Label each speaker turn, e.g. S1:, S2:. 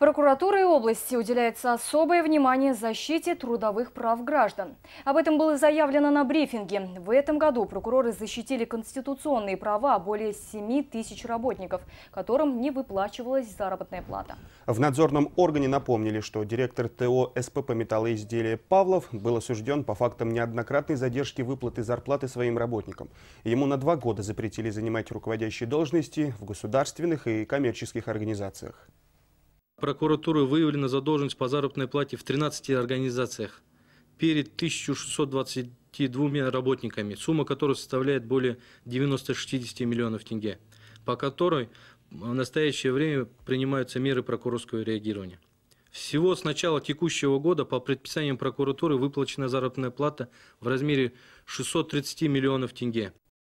S1: Прокуратурой области уделяется особое внимание защите трудовых прав
S2: граждан. Об этом было заявлено на брифинге. В этом году прокуроры защитили конституционные права более 7 тысяч работников, которым не выплачивалась заработная плата.
S3: В надзорном органе напомнили, что директор ТО СПП «Металлоизделия» Павлов был осужден по фактам неоднократной задержки выплаты зарплаты своим работникам. Ему на два года запретили занимать руководящие должности в государственных и коммерческих организациях.
S4: Прокуратурой выявлена задолженность по заработной плате в 13 организациях перед 1622 работниками, сумма которой составляет более 960 миллионов тенге, по которой в настоящее время принимаются меры прокурорского реагирования. Всего с начала текущего года по предписаниям прокуратуры выплачена заработная плата в размере 630 миллионов тенге.